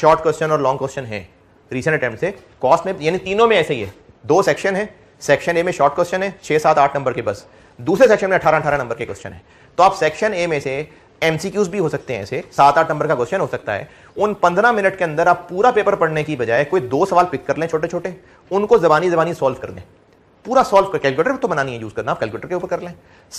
Speaker 1: शॉर्ट क्वेश्चन और लॉन्ग क्वेश्चन है रिसेंट अटैम्प्ट से कॉस्ट में यानी तीनों में ऐसे ही है दो सेक्शन है सेक्शन ए में शॉर्ट क्वेश्चन है छह सात आठ नंबर के बस दूसरे सेक्शन में अठारह अठारह नंबर के क्वेश्चन है तो आप सेक्शन ए में से एमसीक्यूज भी हो सकते हैं ऐसे सात आठ नंबर का क्वेश्चन हो सकता है उन पंद्रह मिनट के अंदर आप पूरा पेपर पढ़ने की बजाय कोई दो सवाल पिक कर लें छोटे छोटे उनको जबानी जबानी सॉल्व कर लें पूरा सॉल्व कर कैलकुलेटर तो बनानी नहीं है यूज़ करना आप कैलकुलेटर के ऊपर कर लें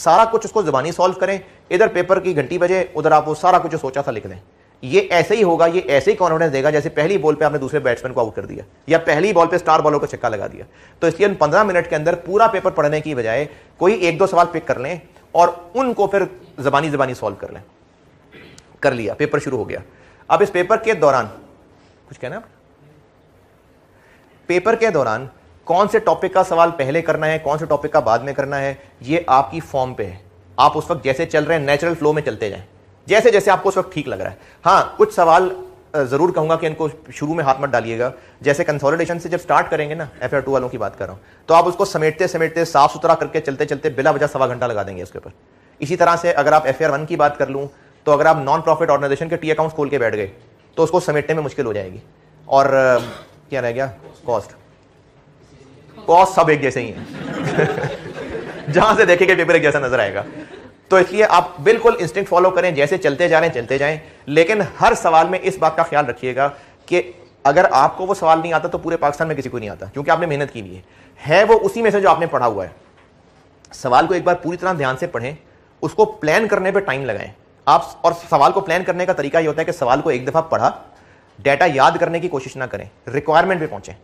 Speaker 1: सारा कुछ उसको जबानी सॉल्व करें इधर पेपर की घंटी बजे उधर आप वो सारा कुछ सोचा था लिख लें ये ऐसे ही होगा ये ऐसे ही कॉन्फिडेंस देगा जैसे पहली बॉल पे आपने दूसरे बैट्समैन को आउट कर दिया या पहली बॉल पे स्टार बॉलर को छक्का लगा दिया तो इसलिए हम पंद्रह मिनट के अंदर पूरा पेपर पढ़ने की बजाय कोई एक दो सवाल पिक कर लें और उनको फिर जबानी जबानी सॉल्व कर लें कर लिया पेपर शुरू हो गया अब इस पेपर के दौरान कुछ कहना आप पेपर के दौरान कौन से टॉपिक का सवाल पहले करना है कौन से टॉपिक का बाद में करना है ये आपकी फॉर्म पे है आप उस वक्त जैसे चल रहे हैं नेचुरल फ्लो में चलते जाएं जैसे जैसे आपको उस वक्त ठीक लग रहा है हाँ कुछ सवाल जरूर कहूंगा कि इनको शुरू में हाथ मत डालिएगा जैसे कंसोलिडेशन से जब स्टार्ट करेंगे ना एफ टू वालों की बात कर रहा हूं तो आप उसको समेटते समेटते साफ सुथरा करके चलते चलते बिला वजह सवा घंटा लगा देंगे उसके ऊपर इसी तरह से अगर आप एफ वन की बात कर लूँ तो अगर आप नॉन प्रॉफिट ऑर्गेनाइजेशन के टी अकाउंट खोल के बैठ गए तो उसको समेटने में मुश्किल हो जाएगी और क्या रह गया कॉस्ट कॉस्ट सब एक जैसे ही है जहां से देखेंगे पेपर एक जैसा नजर आएगा तो इसलिए आप बिल्कुल इंस्टिंक्ट फॉलो करें जैसे चलते जा रहे हैं चलते जाएं लेकिन हर सवाल में इस बात का ख्याल रखिएगा कि अगर आपको वो सवाल नहीं आता तो पूरे पाकिस्तान में किसी को नहीं आता क्योंकि आपने मेहनत की नहीं है है वो उसी में से जो आपने पढ़ा हुआ है सवाल को एक बार पूरी तरह ध्यान से पढ़ें उसको प्लान करने पर टाइम लगाएं आप और सवाल को प्लान करने का तरीका ये होता है कि सवाल को एक दफ़ा पढ़ा डाटा याद करने की कोशिश ना करें रिक्वायरमेंट पे पहुंचे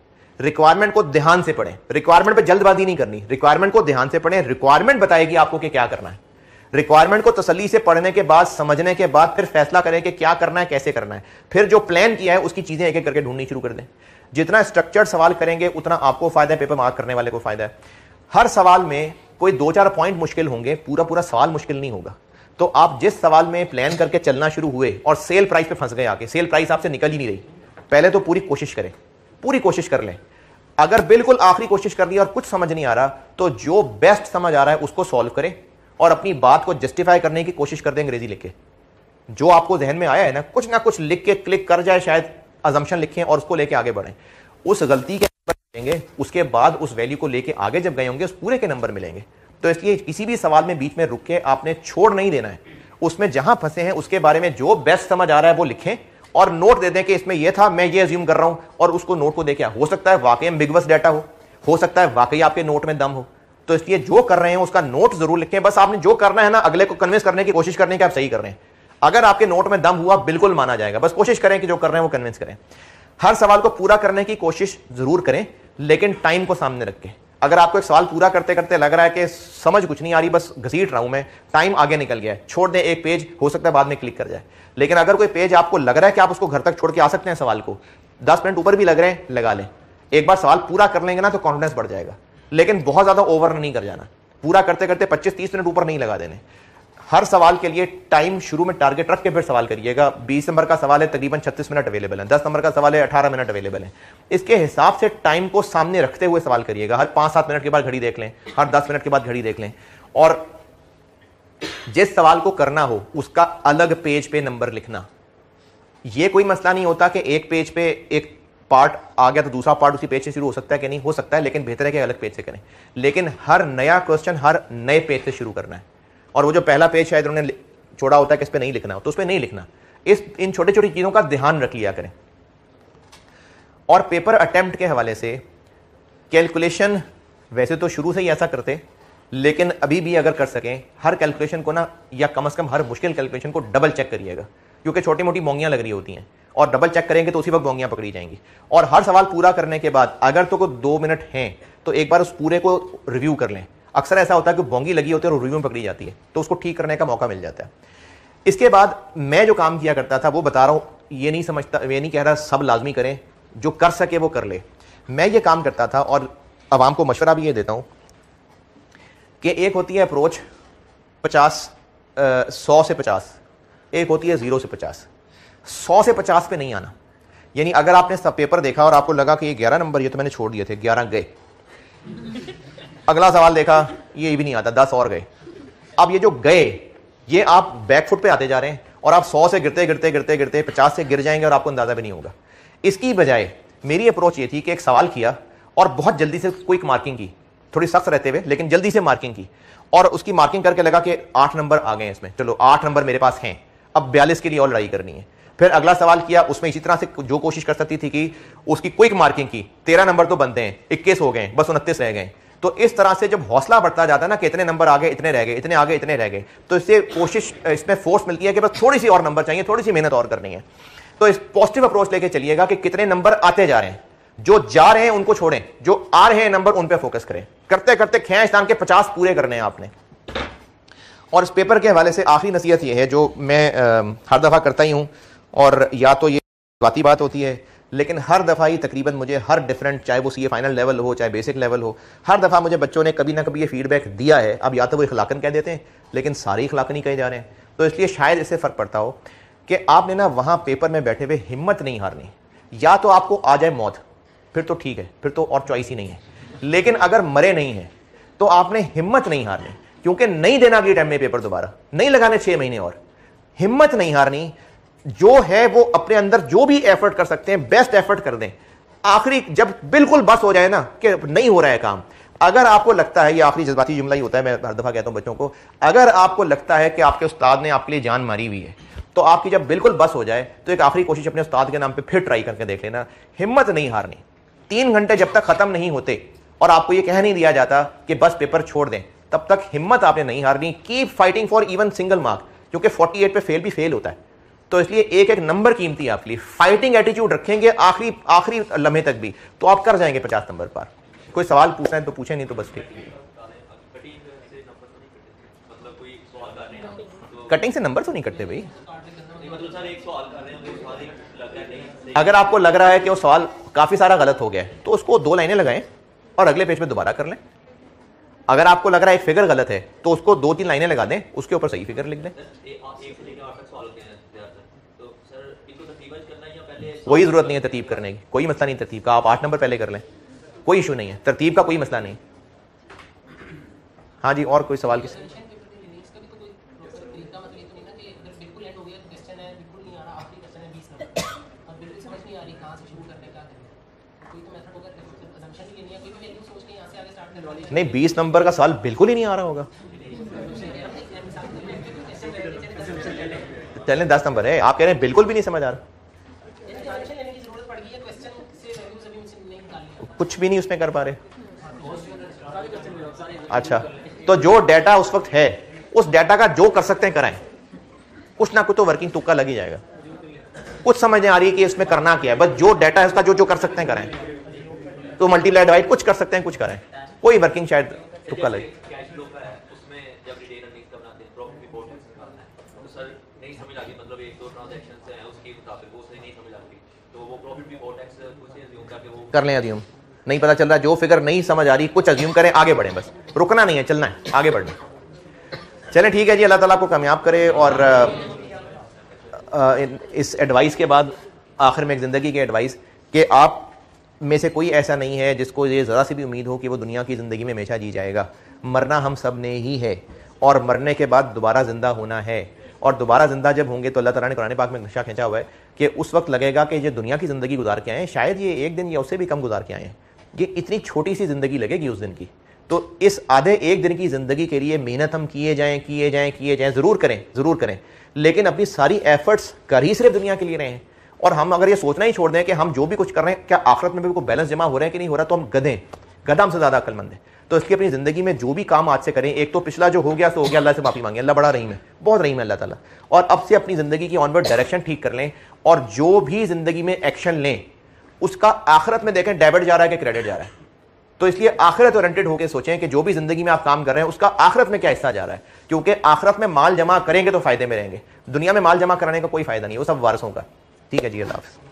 Speaker 1: रिक्वायरमेंट को ध्यान से पढ़ें रिक्वायरमेंट पे जल्दबाजी नहीं करनी रिक्वायरमेंट को ध्यान से पढ़ें रिक्वायरमेंट बताएगी आपको कि क्या करना है रिक्वायरमेंट को तसली से पढ़ने के बाद समझने के बाद फिर फैसला करें कि क्या करना है कैसे करना है फिर जो प्लान किया है उसकी चीज़ें एक एक करके ढूंढनी शुरू कर दें जितना स्ट्रक्चर्ड सवाल करेंगे उतना आपको फायदा है पेपर मार्क करने वाले को फायदा है हर सवाल में कोई दो चार पॉइंट मुश्किल होंगे पूरा पूरा सवाल मुश्किल नहीं होगा तो आप जिस सवाल में प्लान करके चलना शुरू हुए और सेल प्राइस पे फंस गए आके सेल प्राइस आपसे निकल ही नहीं रही पहले तो पूरी कोशिश करें पूरी कोशिश कर लें अगर बिल्कुल आखिरी कोशिश कर ली और कुछ समझ नहीं आ रहा तो जो बेस्ट समझ आ रहा है उसको सॉल्व करें और अपनी बात को जस्टिफाई करने की कोशिश करते हैं अंग्रेजी लिख के जो आपको जहन में आया है ना कुछ ना कुछ लिख के क्लिक कर जाए शायद अजम्पन लिखें और उसको लेके आगे बढ़ें उस गलती के मिलेंगे उसके बाद उस वैल्यू को लेके आगे जब गए होंगे उस पूरे के नंबर मिलेंगे तो इसलिए किसी भी सवाल में बीच में रुक के आपने छोड़ नहीं देना है उसमें जहां फंसे हैं उसके बारे में जो बेस्ट समझ आ रहा है वो लिखें और नोट दे दें कि इसमें यह था मैं ये एज्यूम कर रहा हूं और उसको नोट को देखे हो सकता है वाकई में बिगवस डाटा हो हो सकता है वाकई आपके नोट में दम हो तो इसलिए जो कर रहे हैं उसका नोट जरूर लिखें बस आपने जो करना है ना अगले को कन्विंस करने की कोशिश करने की आप सही कर रहे हैं अगर आपके नोट में दम हुआ बिल्कुल माना जाएगा बस कोशिश करें कि जो कर रहे हैं वो कन्विंस करें हर सवाल को पूरा करने की कोशिश जरूर करें लेकिन टाइम को सामने रखें अगर आपको एक सवाल पूरा करते करते लग रहा है कि समझ कुछ नहीं आ रही बस घसीट रहा हूं मैं टाइम आगे निकल गया है छोड़ दें एक पेज हो सकता है बाद में क्लिक कर जाए लेकिन अगर कोई पेज आपको लग रहा है कि आप उसको घर तक छोड़ के आ सकते हैं सवाल को दस मिनट ऊपर भी लग रहे हैं लगा लें एक बार सवाल पूरा कर लेंगे ना तो कॉन्फिडेंस बढ़ जाएगा लेकिन बहुत ज़्यादा ओवर नहीं कर जाना पूरा करते करते 25-30 मिनट ऊपर नहीं लगा देने हर सवाल के लिए टाइम शुरू में टारगेट रख के फिर सवाल करिएगा 20 नंबर का सवाल है तकरीबन 36 मिनट अवेलेबल है 10 नंबर का सवाल है 18 मिनट अवेलेबल है इसके हिसाब से टाइम को सामने रखते हुए सवाल करिएगा हर पांच सात मिनट के बाद घड़ी देख लें हर दस मिनट के बाद घड़ी देख लें और जिस सवाल को करना हो उसका अलग पेज पे नंबर लिखना यह कोई मसला नहीं होता कि एक पेज पे एक पार्ट आ गया तो दूसरा पार्ट उसी पेज से शुरू हो सकता है कि नहीं हो सकता है लेकिन बेहतर है कि अलग पेज से करें लेकिन हर नया क्वेश्चन हर नए पेज से शुरू करना है और वो जो पहला पेज शायद उन्होंने छोड़ा होता है कि इस पर नहीं लिखना हो तो उस पर नहीं लिखना इस इन छोटी छोटी चीज़ों का ध्यान रख लिया करें और पेपर अटैम्प्ट के हवाले से कैलकुलेशन वैसे तो शुरू से ही ऐसा करते लेकिन अभी भी अगर कर सकें हर कैलकुलेशन को ना या कम से कम हर मुश्किल कैलकुलेशन को डबल चेक करिएगा क्योंकि छोटी मोटी मोंगियाँ लग रही होती हैं और डबल चेक करेंगे तो उसी वक्त बोंगियां पकड़ी जाएंगी और हर सवाल पूरा करने के बाद अगर तो कोई दो मिनट हैं तो एक बार उस पूरे को रिव्यू कर लें अक्सर ऐसा होता है कि बोंगी लगी होती है और रिव्यू में पकड़ी जाती है तो उसको ठीक करने का मौका मिल जाता है इसके बाद मैं जो काम किया करता था वो बता रहा हूँ ये नहीं समझता ये नहीं कह रहा सब लाजमी करें जो कर सके वो कर ले मैं ये काम करता था और आवाम को मशवरा भी ये देता हूँ कि एक होती है अप्रोच पचास सौ से पचास एक होती है ज़ीरो से पचास सौ से पचास पे नहीं आना यानी अगर आपने सब पेपर देखा और आपको लगा कि ये ग्यारह नंबर ये तो मैंने छोड़ दिए थे ग्यारह गए अगला सवाल देखा ये भी नहीं आता दस और गए अब ये जो गए ये आप बैकफुट पे आते जा रहे हैं और आप सौ से गिरते गिरते गिरते गिरते पचास से गिर जाएंगे और आपको अंदाजा भी नहीं होगा इसकी बजाय मेरी अप्रोच ये थी कि एक सवाल किया और बहुत जल्दी से क्विक मार्किंग की थोड़ी सख्त रहते हुए लेकिन जल्दी से मार्किंग की और उसकी मार्किंग करके लगा कि आठ नंबर आ गए इसमें चलो आठ नंबर मेरे पास हैं अब बयालीस के लिए और लड़ाई करनी है फिर अगला सवाल किया उसमें इसी तरह से जो कोशिश कर सकती थी कि उसकी क्विक मार्किंग की तेरह नंबर तो बनते हैं इक्कीस हो गए बस उनतीस रह गए तो इस तरह से जब हौसला बढ़ता जाता है ना कि इतने नंबर आ गए इतने रह गए इतने आगे इतने रह गए तो इससे कोशिश इसमें फोर्स मिलती है कि बस थोड़ी सी और नंबर चाहिए थोड़ी सी मेहनत और करनी है तो इस पॉजिटिव अप्रोच लेके चलिएगा कि कितने नंबर आते जा रहे हैं जो जा रहे हैं उनको छोड़ें जो आ रहे हैं नंबर उन पर फोकस करें करते करते खेच के पचास पूरे करने हैं आपने और इस पेपर के हवाले से आखिरी नसीहत यह है जो मैं हर दफ़ा करता ही हूं और या तो ये बाती बात होती है लेकिन हर दफ़ा ही तकरीबन मुझे हर डिफरेंट चाहे वो सी फाइनल लेवल हो चाहे बेसिक लेवल हो हर दफ़ा मुझे बच्चों ने कभी ना कभी ये फीडबैक दिया है अब या तो वो इखलाकन कह देते हैं लेकिन सारे इखलाकन ही कहे जा रहे हैं तो इसलिए शायद इससे फ़र्क पड़ता हो कि आपने ना वहाँ पेपर में बैठे हुए हिम्मत नहीं हारनी या तो आपको आ जाए मौत फिर तो ठीक है फिर तो और चॉइस ही नहीं है लेकिन अगर मरे नहीं हैं तो आपने हिम्मत नहीं हारनी क्योंकि नहीं देना अगले टाइम में पेपर दोबारा नहीं लगाने छः महीने और हिम्मत नहीं हारनी जो है वो अपने अंदर जो भी एफर्ट कर सकते हैं बेस्ट एफर्ट कर दें आखिरी जब बिल्कुल बस हो जाए ना कि नहीं हो रहा है काम अगर आपको लगता है ये आखिरी जज्बाती जुमला ही होता है मैं हर दफ़ा कहता हूं बच्चों को अगर आपको लगता है कि आपके उस्ताद ने आपके लिए जान मारी हुई है तो आपकी जब बिल्कुल बस हो जाए तो एक आखिरी कोशिश अपने उस्ताद के नाम पे फिर ट्राई करके देख लेना हिम्मत नहीं हारनी तीन घंटे जब तक ख़त्म नहीं होते और आपको ये कह नहीं दिया जाता कि बस पेपर छोड़ दें तब तक हिम्मत आपने नहीं हारनी keep fighting for even single mark क्योंकि फोर्टी 48 पे फेल भी फेल होता है तो इसलिए एक एक नंबर कीमती आपके लिए फाइटिंग एटीट्यूड रखेंगे आखिरी आखिरी लम्हे तक भी तो आप कर जाएंगे पचास नंबर पर कोई सवाल पूछना है तो पूछे नहीं तो बस ठीक कटिंग से नंबर तो नहीं कटते भाई अगर आपको लग रहा है कि वो सवाल काफ़ी सारा गलत हो गया है तो उसको दो लाइनें लगाएं और अगले पेज पे दोबारा कर लें अगर आपको लग रहा है एक फिगर गलत है तो उसको दो तीन लाइनें लगा दें उसके ऊपर सही फिगर लिख दें कोई ज़रूरत नहीं है तरतीब करने की कोई मसला नहीं तरतीब का आप आठ नंबर पहले कर लें कोई इशू नहीं है तरतीब का कोई मसला नहीं हाँ जी और कोई सवाल किसी नहीं बीस नंबर का सवाल बिल्कुल ही नहीं आ रहा होगा चलें दस नंबर है आप कह रहे हैं बिल्कुल भी नहीं समझ आ रहा कुछ भी नहीं उसमें कर पा रहे अच्छा तो जो डेटा उस वक्त है उस डेटा का जो कर सकते हैं कराएं कुछ ना कुछ तो वर्किंग तुक्का लग ही जाएगा कुछ समझ नहीं आ रही है कि इसमें करना क्या है बस जो डेटा है उसका जो जो कर सकते हैं कराएं तो मल्टीप्लाई डिवाइड कुछ कर सकते हैं कुछ करें कोई वर्किंग शायद तुक्का लगे कर लें अभी हम नहीं पता चल रहा जो फिगर नहीं समझ आ रही कुछ अज्यूम करें आगे बढ़े बस रुकना नहीं है चलना है आगे बढ़ना चले ठीक है जी अल्लाह ताला आपको कामयाब करे और इस एडवाइस के बाद आखिर में एक ज़िंदगी की एडवाइस कि आप में से कोई ऐसा नहीं है जिसको ये ज़रा सी भी उम्मीद हो कि वो दुनिया की ज़िंदगी में हमेशा जी जाएगा मरना हम सब ने ही है और मरने के बाद दोबारा ज़िंदा होना है और दोबारा ज़िंदा जब होंगे तो अल्लाह ताला ने कुरान पाक में नशा खींचा हुआ है कि उस वक्त लगेगा कि ये दुनिया की ज़िंदगी गुजार के आए शायद ये एक दिन या उससे भी कम गुजार के आए हैं ये इतनी छोटी सी ज़िंदगी लगेगी उस दिन की तो इस आधे एक दिन की ज़िंदगी के लिए मेहनत हम किए जाए किए जाए किए जाए ज़रूर करें ज़रूर करें लेकिन अपनी सारी एफर्ट्स कर ही सिर्फ दुनिया के लिए रहे हैं और हम अगर ये सोचना ही छोड़ दें कि हम जो भी कुछ कर रहे हैं क्या आखिरत में भी कोई बैलेंस जमा हो रहा है कि नहीं हो रहा तो हम गधे गधा हमसे ज़्यादा अकलमंद है तो इसकी अपनी ज़िंदगी में जो भी काम आज से करें एक तो पिछला जो हो गया सो हो गया अल्लाह से माफ़ी मांगे अल्लाह बड़ा रही है बहुत रहीम है अल्लाह ताला और अब से अपनी ज़िंदगी की ऑनवर्ड डायरेक्शन ठीक कर लें और जो भी ज़िंदगी में एक्शन लें उसका आखिरत में देखें डेबिट जा रहा है कि क्रेडिट जा रहा है तो इसलिए आखिरत ओरिएंटेड होकर सोचें कि जो भी जिंदगी में आप काम कर रहे हैं उसका आखिरत में क्या हिस्सा जा रहा है क्योंकि आखिरत में माल जमा करेंगे तो फायदे में रहेंगे दुनिया में माल जमा कराने का कोई फायदा नहीं है वो सब वारसों का ठीक है जी अल्लाह हाफिज़